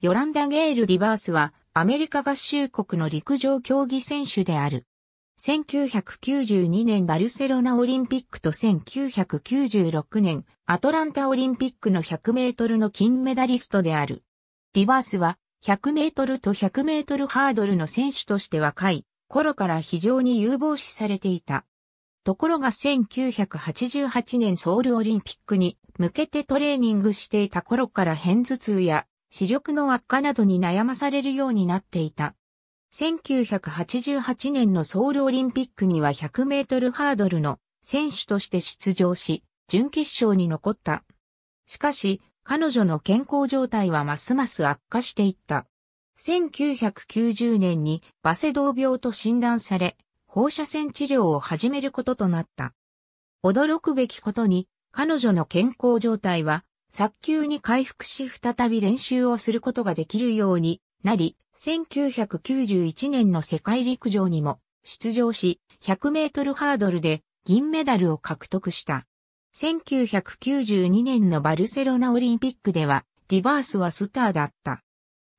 ヨランダ・ゲール・リバースは、アメリカ合衆国の陸上競技選手である。1992年バルセロナオリンピックと1996年アトランタオリンピックの100メートルの金メダリストである。リバースは100メートルと100メートルハードルの選手として若い頃から非常に有望視されていた。ところが1988年ソウルオリンピックに向けてトレーニングしていた頃から偏頭痛や視力の悪化などに悩まされるようになっていた。1988年のソウルオリンピックには100メートルハードルの選手として出場し、準決勝に残った。しかし、彼女の健康状態はますます悪化していった。1990年にバセドウ病と診断され、放射線治療を始めることとなった。驚くべきことに、彼女の健康状態は早急に回復し再び練習をすることができるようになり、1991年の世界陸上にも出場し、100メートルハードルで銀メダルを獲得した。1992年のバルセロナオリンピックでは、ディバースはスターだった。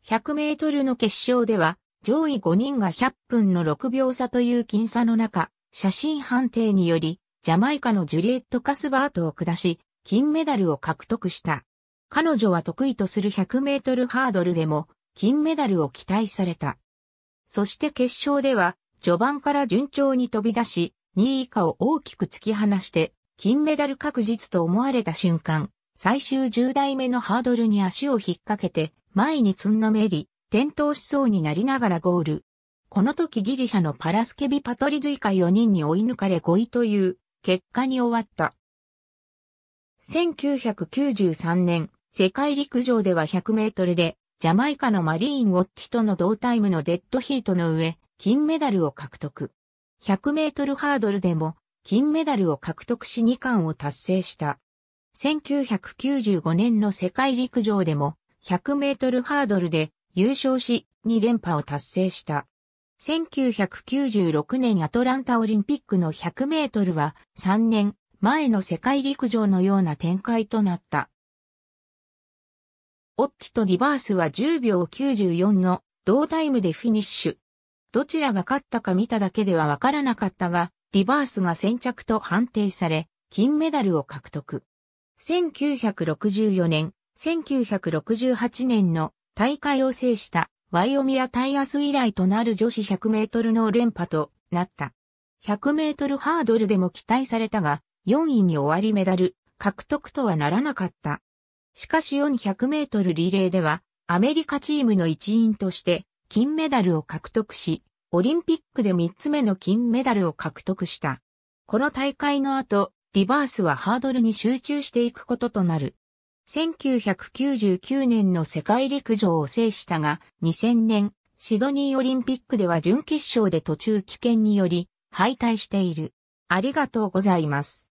100メートルの決勝では、上位5人が100分の6秒差という僅差の中、写真判定により、ジャマイカのジュリエット・カスバートを下し、金メダルを獲得した。彼女は得意とする100メートルハードルでも金メダルを期待された。そして決勝では序盤から順調に飛び出し、2位以下を大きく突き放して金メダル確実と思われた瞬間、最終10台目のハードルに足を引っ掛けて前につんのめり、転倒しそうになりながらゴール。この時ギリシャのパラスケビ・パトリドイカ4人に追い抜かれ5位という結果に終わった。1993年、世界陸上では100メートルで、ジャマイカのマリーン・ウォッチとの同タイムのデッドヒートの上、金メダルを獲得。100メートルハードルでも、金メダルを獲得し2冠を達成した。1995年の世界陸上でも、100メートルハードルで優勝し、2連覇を達成した。1996年アトランタオリンピックの100メートルは3年前の世界陸上のような展開となった。オッティとディバースは10秒94の同タイムでフィニッシュ。どちらが勝ったか見ただけではわからなかったが、ディバースが先着と判定され、金メダルを獲得。1964年、1968年の大会を制したワイオミアタイアス以来となる女子100メートルの連覇となった。100メートルハードルでも期待されたが、4位に終わりメダル獲得とはならなかった。しかし400メートルリレーではアメリカチームの一員として金メダルを獲得し、オリンピックで3つ目の金メダルを獲得した。この大会の後、ディバースはハードルに集中していくこととなる。1999年の世界陸上を制したが、2000年、シドニーオリンピックでは準決勝で途中棄権により、敗退している。ありがとうございます。